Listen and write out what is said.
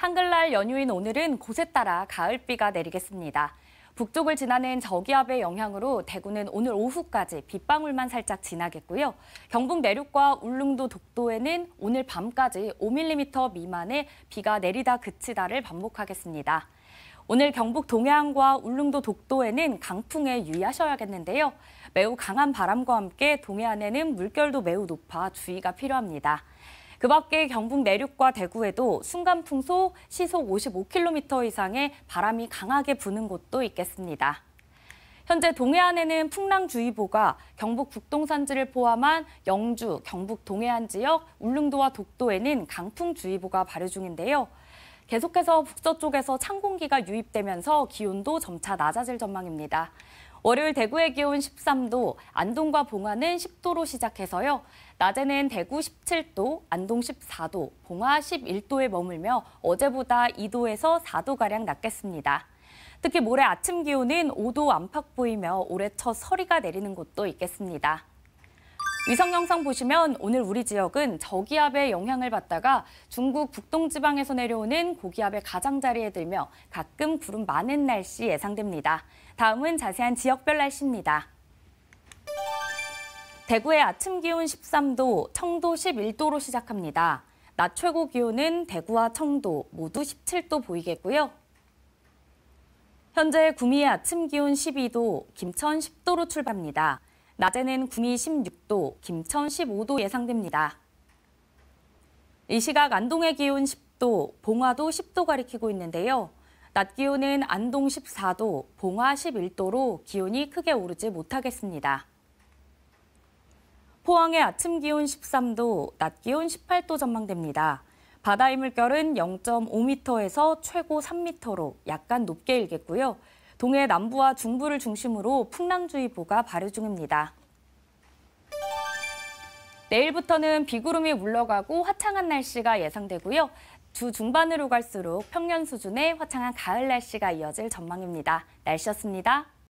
한글날 연휴인 오늘은 곳에 따라 가을비가 내리겠습니다. 북쪽을 지나는 저기압의 영향으로 대구는 오늘 오후까지 빗방울만 살짝 지나겠고요. 경북 내륙과 울릉도 독도에는 오늘 밤까지 5mm 미만의 비가 내리다 그치다를 반복하겠습니다. 오늘 경북 동해안과 울릉도 독도에는 강풍에 유의하셔야겠는데요. 매우 강한 바람과 함께 동해안에는 물결도 매우 높아 주의가 필요합니다. 그 밖에 경북 내륙과 대구에도 순간 풍속 시속 55km 이상의 바람이 강하게 부는 곳도 있겠습니다. 현재 동해안에는 풍랑주의보가 경북 북동산지를 포함한 영주, 경북 동해안 지역, 울릉도와 독도에는 강풍주의보가 발효 중인데요. 계속해서 북서쪽에서 찬 공기가 유입되면서 기온도 점차 낮아질 전망입니다. 월요일 대구의 기온 13도, 안동과 봉화는 10도로 시작해서요. 낮에는 대구 17도, 안동 14도, 봉화 11도에 머물며 어제보다 2도에서 4도가량 낮겠습니다. 특히 모레 아침 기온은 5도 안팎 보이며 올해 첫 서리가 내리는 곳도 있겠습니다. 위성 영상 보시면 오늘 우리 지역은 저기압의 영향을 받다가 중국 북동지방에서 내려오는 고기압의 가장자리에 들며 가끔 구름 많은 날씨 예상됩니다. 다음은 자세한 지역별 날씨입니다. 대구의 아침 기온 13도, 청도 11도로 시작합니다. 낮 최고 기온은 대구와 청도 모두 17도 보이겠고요. 현재 구미의 아침 기온 12도, 김천 10도로 출발합니다. 낮에는 구미 16도, 김천 15도 예상됩니다. 이 시각 안동의 기온 10도, 봉화도 10도 가리키고 있는데요. 낮 기온은 안동 14도, 봉화 11도로 기온이 크게 오르지 못하겠습니다. 포항의 아침 기온 13도, 낮 기온 18도 전망됩니다. 바다의 물결은 0.5m에서 최고 3m로 약간 높게 일겠고요. 동해 남부와 중부를 중심으로 풍랑주의보가 발효 중입니다. 내일부터는 비구름이 물러가고 화창한 날씨가 예상되고요. 주 중반으로 갈수록 평년 수준의 화창한 가을 날씨가 이어질 전망입니다. 날씨였습니다.